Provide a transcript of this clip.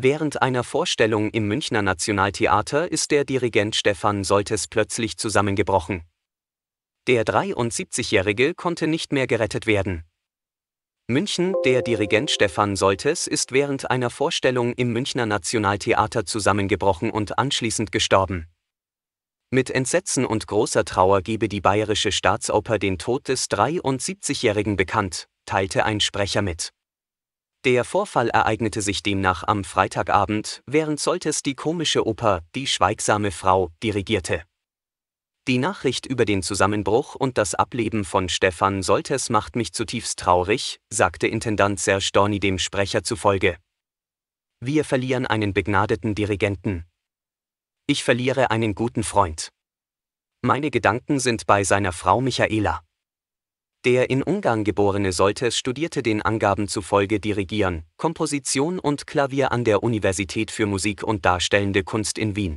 Während einer Vorstellung im Münchner Nationaltheater ist der Dirigent Stefan Soltes plötzlich zusammengebrochen. Der 73-Jährige konnte nicht mehr gerettet werden. München, der Dirigent Stefan Soltes ist während einer Vorstellung im Münchner Nationaltheater zusammengebrochen und anschließend gestorben. Mit Entsetzen und großer Trauer gebe die Bayerische Staatsoper den Tod des 73-Jährigen bekannt, teilte ein Sprecher mit. Der Vorfall ereignete sich demnach am Freitagabend, während Soltes die komische Oper Die schweigsame Frau dirigierte. Die Nachricht über den Zusammenbruch und das Ableben von Stefan Soltes macht mich zutiefst traurig, sagte Intendant Serge Dorni dem Sprecher zufolge. Wir verlieren einen begnadeten Dirigenten. Ich verliere einen guten Freund. Meine Gedanken sind bei seiner Frau Michaela. Der in Ungarn geborene Soltes studierte den Angaben zufolge Dirigieren, Komposition und Klavier an der Universität für Musik und Darstellende Kunst in Wien